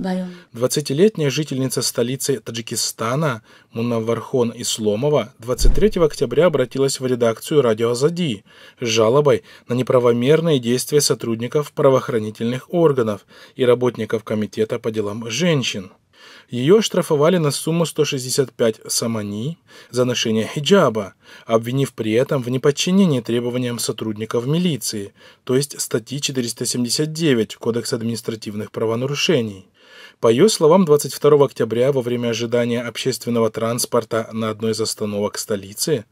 20-летняя жительница столицы Таджикистана Мунавархон Исломова 23 октября обратилась в редакцию «Радио Азади» с жалобой на неправомерные действия сотрудников правоохранительных органов и работников Комитета по делам женщин. Ее штрафовали на сумму 165 самани за ношение хиджаба, обвинив при этом в неподчинении требованиям сотрудников милиции, то есть статьи 479 Кодекса административных правонарушений. По ее словам, 22 октября во время ожидания общественного транспорта на одной из остановок столицы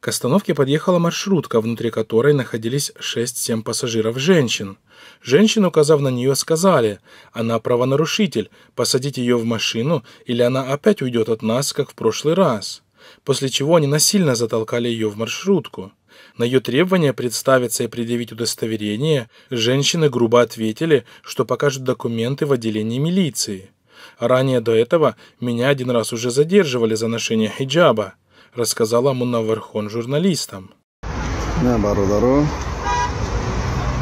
к остановке подъехала маршрутка, внутри которой находились 6-7 пассажиров женщин. Женщин, указав на нее, сказали «Она правонарушитель, посадите ее в машину, или она опять уйдет от нас, как в прошлый раз» после чего они насильно затолкали ее в маршрутку. На ее требование представиться и предъявить удостоверение женщины грубо ответили, что покажут документы в отделении милиции. Ранее до этого меня один раз уже задерживали за ношение хиджаба, рассказала Мунавархон журналистам.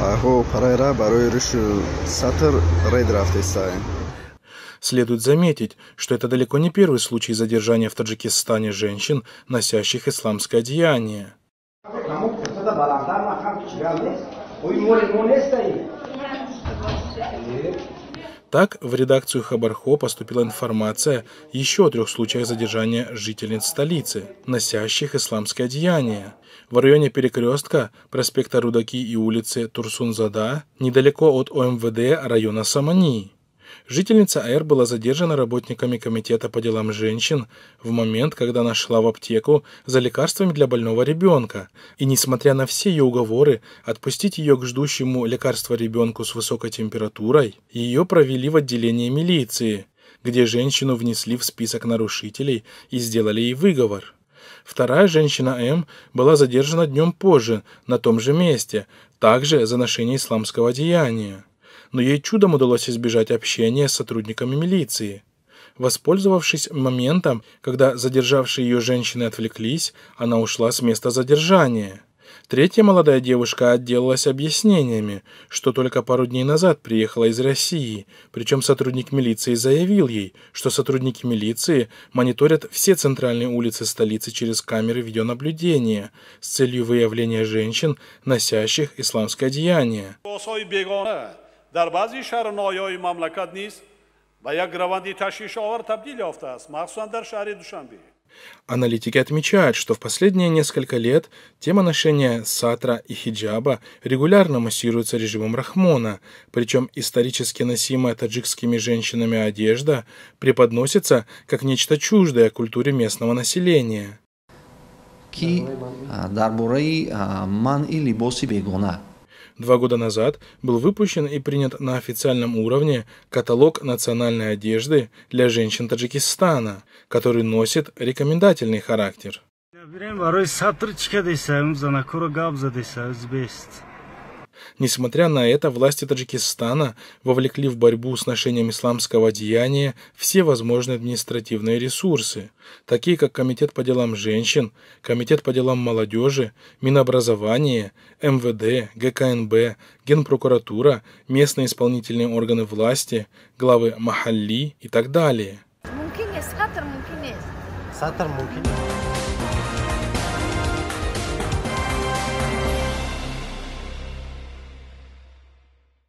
Ахо, парайра, барой решу сатр рейд рафтесай. Следует заметить, что это далеко не первый случай задержания в Таджикистане женщин, носящих исламское одеяние. Так, в редакцию Хабархо поступила информация еще о трех случаях задержания жительниц столицы, носящих исламское одеяние. В районе перекрестка проспекта Рудаки и улицы Турсунзада, недалеко от ОМВД района Самани. Жительница Р была задержана работниками комитета по делам женщин в момент, когда она шла в аптеку за лекарствами для больного ребенка, и, несмотря на все ее уговоры отпустить ее к ждущему лекарства ребенку с высокой температурой, ее провели в отделение милиции, где женщину внесли в список нарушителей и сделали ей выговор. Вторая женщина М была задержана днем позже, на том же месте, также за ношение исламского деяния но ей чудом удалось избежать общения с сотрудниками милиции. Воспользовавшись моментом, когда задержавшие ее женщины отвлеклись, она ушла с места задержания. Третья молодая девушка отделалась объяснениями, что только пару дней назад приехала из России, причем сотрудник милиции заявил ей, что сотрудники милиции мониторят все центральные улицы столицы через камеры видеонаблюдения с целью выявления женщин, носящих исламское одеяние дар баъзе шаҳрноҳияҳои мамлакат низ ба як раванди ташвишовар табдил ёфтааст махсусан дар шаҳри душанбе Аналитики отмечают, что в последние несколько лет тема ношения сатра и хиджаба регулярно массируется режимом Рахмона, причем исторически носимая таджикскими женщинами одежда преподносится как нечто чуждое культуре местного населения. ки а, дарбораи а, манъи либоси бегона Два года назад был выпущен и принят на официальном уровне каталог национальной одежды для женщин Таджикистана, который носит рекомендательный характер. Несмотря на это, власти Таджикистана вовлекли в борьбу с ношением исламского деяния все возможные административные ресурсы, такие как Комитет по делам женщин, Комитет по делам молодежи, Минобразование, МВД, ГКНБ, Генпрокуратура, местные исполнительные органы власти, главы Махалли и так далее. Сатар